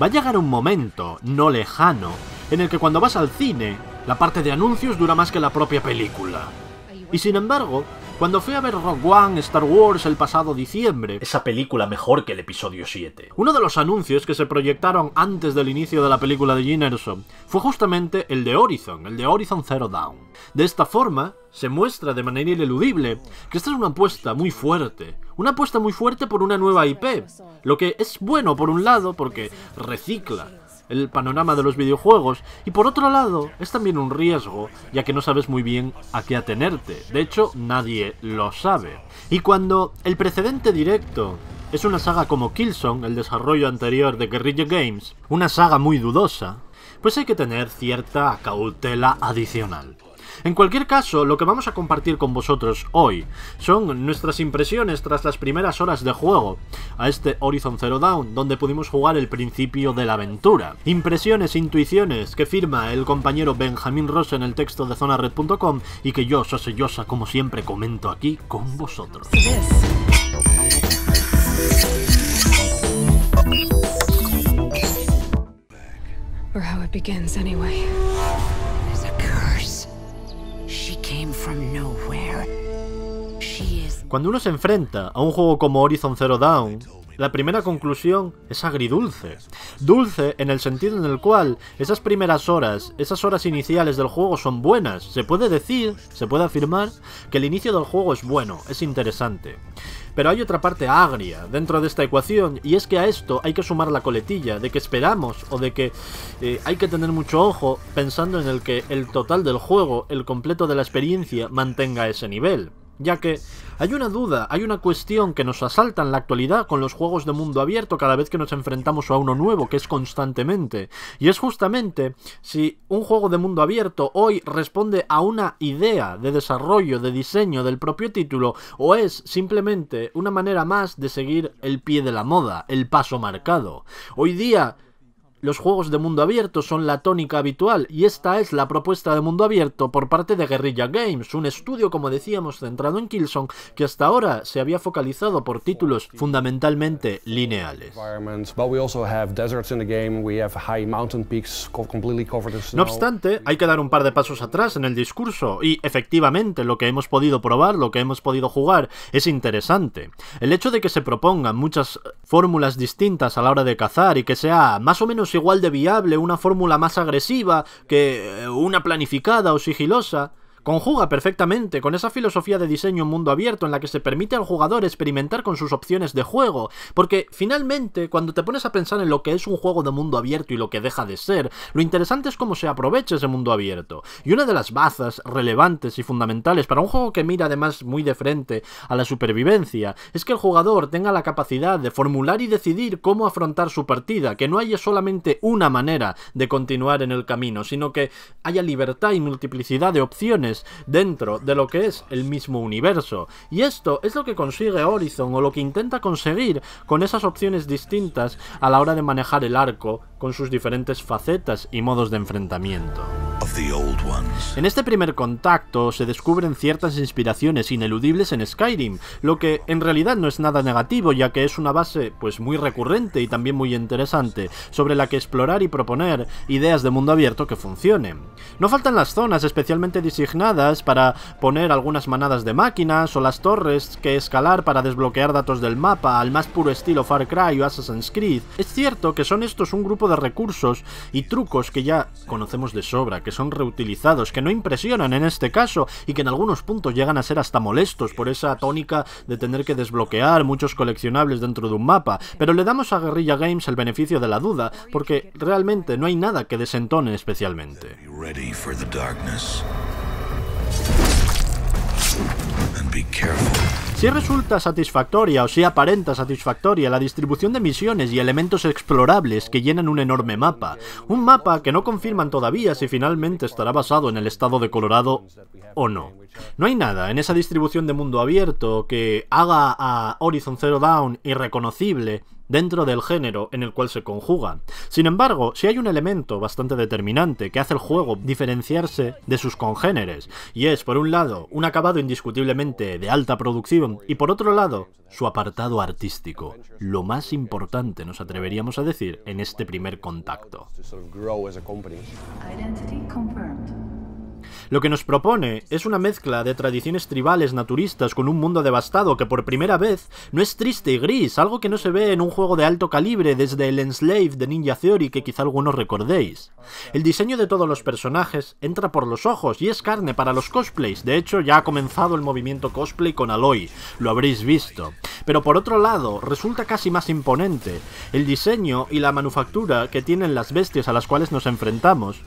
va a llegar un momento, no lejano, en el que cuando vas al cine, la parte de anuncios dura más que la propia película. Y sin embargo, cuando fui a ver Rock One Star Wars el pasado diciembre, esa película mejor que el episodio 7, uno de los anuncios que se proyectaron antes del inicio de la película de Ginnerson fue justamente el de Horizon, el de Horizon Zero Dawn. De esta forma, se muestra de manera ineludible que esta es una apuesta muy fuerte, una apuesta muy fuerte por una nueva IP, lo que es bueno por un lado porque recicla el panorama de los videojuegos y por otro lado es también un riesgo ya que no sabes muy bien a qué atenerte, de hecho nadie lo sabe. Y cuando el precedente directo es una saga como Killzone, el desarrollo anterior de Guerrilla Games, una saga muy dudosa, pues hay que tener cierta cautela adicional. En cualquier caso, lo que vamos a compartir con vosotros hoy son nuestras impresiones tras las primeras horas de juego a este Horizon Zero Dawn, donde pudimos jugar el principio de la aventura. Impresiones, e intuiciones que firma el compañero Benjamín Ross en el texto de zonared.com y que yo, Sosellosa, como siempre, comento aquí con vosotros. Cuando uno se enfrenta a un juego como Horizon Zero Dawn, la primera conclusión es agridulce. Dulce en el sentido en el cual esas primeras horas, esas horas iniciales del juego son buenas. Se puede decir, se puede afirmar, que el inicio del juego es bueno, es interesante. Pero hay otra parte agria dentro de esta ecuación y es que a esto hay que sumar la coletilla de que esperamos o de que eh, hay que tener mucho ojo pensando en el que el total del juego, el completo de la experiencia, mantenga ese nivel ya que hay una duda, hay una cuestión que nos asalta en la actualidad con los juegos de mundo abierto cada vez que nos enfrentamos a uno nuevo, que es constantemente, y es justamente si un juego de mundo abierto hoy responde a una idea de desarrollo, de diseño del propio título, o es simplemente una manera más de seguir el pie de la moda, el paso marcado. Hoy día los juegos de mundo abierto son la tónica habitual y esta es la propuesta de mundo abierto por parte de Guerrilla Games, un estudio, como decíamos, centrado en Killzone que hasta ahora se había focalizado por títulos fundamentalmente lineales. No obstante, hay que dar un par de pasos atrás en el discurso y efectivamente lo que hemos podido probar, lo que hemos podido jugar es interesante. El hecho de que se propongan muchas fórmulas distintas a la hora de cazar y que sea más o menos igual de viable, una fórmula más agresiva que eh, una planificada o sigilosa. Conjuga perfectamente con esa filosofía de diseño mundo abierto en la que se permite al jugador experimentar con sus opciones de juego, porque finalmente cuando te pones a pensar en lo que es un juego de mundo abierto y lo que deja de ser, lo interesante es cómo se aprovecha ese mundo abierto. Y una de las bazas relevantes y fundamentales para un juego que mira además muy de frente a la supervivencia es que el jugador tenga la capacidad de formular y decidir cómo afrontar su partida, que no haya solamente una manera de continuar en el camino, sino que haya libertad y multiplicidad de opciones dentro de lo que es el mismo universo. Y esto es lo que consigue Horizon o lo que intenta conseguir con esas opciones distintas a la hora de manejar el arco con sus diferentes facetas y modos de enfrentamiento. En este primer contacto se descubren ciertas inspiraciones ineludibles en Skyrim, lo que en realidad no es nada negativo ya que es una base pues muy recurrente y también muy interesante, sobre la que explorar y proponer ideas de mundo abierto que funcionen. No faltan las zonas especialmente designadas para poner algunas manadas de máquinas o las torres que escalar para desbloquear datos del mapa al más puro estilo Far Cry o Assassin's Creed. Es cierto que son estos un grupo de recursos y trucos que ya conocemos de sobra, son reutilizados, que no impresionan en este caso y que en algunos puntos llegan a ser hasta molestos por esa tónica de tener que desbloquear muchos coleccionables dentro de un mapa, pero le damos a Guerrilla Games el beneficio de la duda, porque realmente no hay nada que desentone especialmente. Si resulta satisfactoria o si aparenta satisfactoria la distribución de misiones y elementos explorables que llenan un enorme mapa, un mapa que no confirman todavía si finalmente estará basado en el estado de Colorado o no. No hay nada en esa distribución de mundo abierto que haga a Horizon Zero Dawn irreconocible dentro del género en el cual se conjugan. Sin embargo, si hay un elemento bastante determinante que hace el juego diferenciarse de sus congéneres, y es, por un lado, un acabado indiscutiblemente de alta producción, y por otro lado, su apartado artístico, lo más importante, nos atreveríamos a decir, en este primer contacto. Lo que nos propone es una mezcla de tradiciones tribales naturistas con un mundo devastado que por primera vez no es triste y gris, algo que no se ve en un juego de alto calibre desde el Enslave de Ninja Theory que quizá algunos recordéis. El diseño de todos los personajes entra por los ojos y es carne para los cosplays, de hecho ya ha comenzado el movimiento cosplay con Aloy, lo habréis visto. Pero por otro lado, resulta casi más imponente el diseño y la manufactura que tienen las bestias a las cuales nos enfrentamos,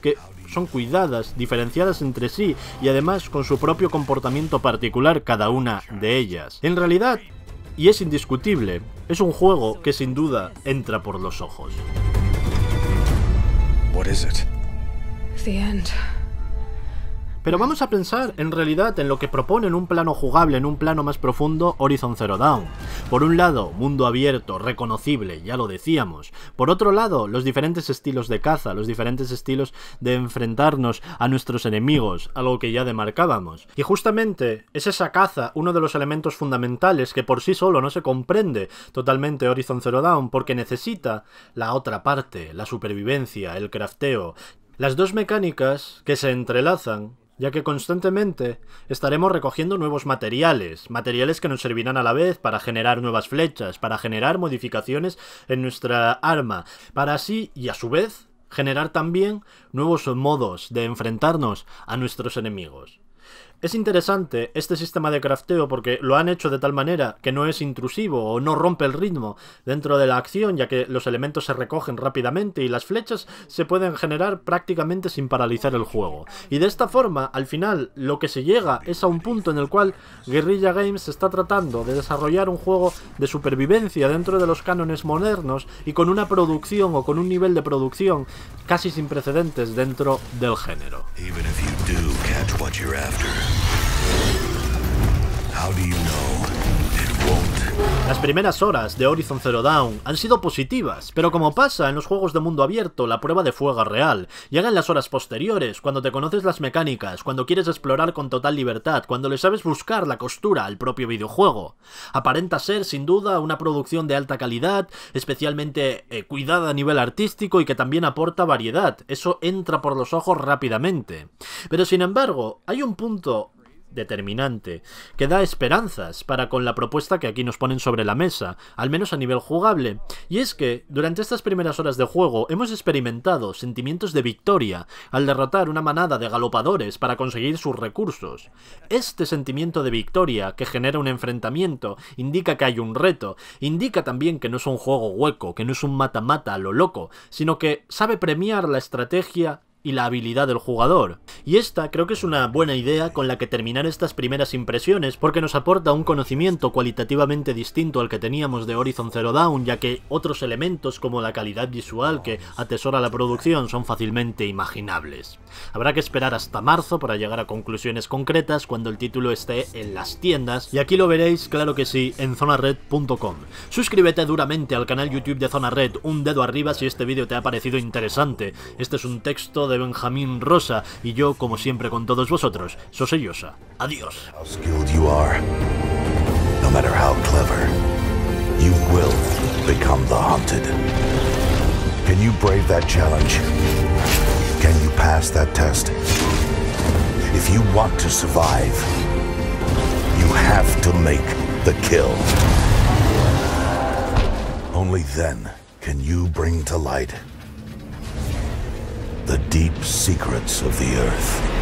que son cuidadas, diferenciadas entre sí y además con su propio comportamiento particular cada una de ellas. En realidad, y es indiscutible, es un juego que sin duda entra por los ojos. What is it? The end. Pero vamos a pensar en realidad en lo que propone en un plano jugable, en un plano más profundo, Horizon Zero Dawn. Por un lado, mundo abierto, reconocible, ya lo decíamos. Por otro lado, los diferentes estilos de caza, los diferentes estilos de enfrentarnos a nuestros enemigos, algo que ya demarcábamos. Y justamente es esa caza uno de los elementos fundamentales que por sí solo no se comprende totalmente Horizon Zero Dawn porque necesita la otra parte, la supervivencia, el crafteo. Las dos mecánicas que se entrelazan ya que constantemente estaremos recogiendo nuevos materiales, materiales que nos servirán a la vez para generar nuevas flechas, para generar modificaciones en nuestra arma, para así y a su vez generar también nuevos modos de enfrentarnos a nuestros enemigos. Es interesante este sistema de crafteo porque lo han hecho de tal manera que no es intrusivo o no rompe el ritmo dentro de la acción, ya que los elementos se recogen rápidamente y las flechas se pueden generar prácticamente sin paralizar el juego. Y de esta forma, al final, lo que se llega es a un punto en el cual Guerrilla Games está tratando de desarrollar un juego de supervivencia dentro de los cánones modernos y con una producción o con un nivel de producción casi sin precedentes dentro del género. Las primeras horas de Horizon Zero Dawn han sido positivas, pero como pasa en los juegos de mundo abierto, la prueba de fuego real. Llega en las horas posteriores, cuando te conoces las mecánicas, cuando quieres explorar con total libertad, cuando le sabes buscar la costura al propio videojuego. Aparenta ser, sin duda, una producción de alta calidad, especialmente eh, cuidada a nivel artístico y que también aporta variedad. Eso entra por los ojos rápidamente. Pero sin embargo, hay un punto determinante, que da esperanzas para con la propuesta que aquí nos ponen sobre la mesa, al menos a nivel jugable, y es que durante estas primeras horas de juego hemos experimentado sentimientos de victoria al derrotar una manada de galopadores para conseguir sus recursos. Este sentimiento de victoria que genera un enfrentamiento indica que hay un reto, indica también que no es un juego hueco, que no es un mata-mata a lo loco, sino que sabe premiar la estrategia y la habilidad del jugador. Y esta creo que es una buena idea con la que terminar estas primeras impresiones porque nos aporta un conocimiento cualitativamente distinto al que teníamos de Horizon Zero Dawn ya que otros elementos como la calidad visual que atesora la producción son fácilmente imaginables. Habrá que esperar hasta marzo para llegar a conclusiones concretas cuando el título esté en las tiendas y aquí lo veréis claro que sí en zonared.com. Suscríbete duramente al canal YouTube de Zona Red, un dedo arriba si este vídeo te ha parecido interesante. Este es un texto de Benjamín Rosa y yo, como siempre con todos vosotros, Sosellosa. Adiós. Can you brave that challenge? Can you pass that test? If you want to survive, you have to make the kill. Only then can you bring to light the deep secrets of the earth.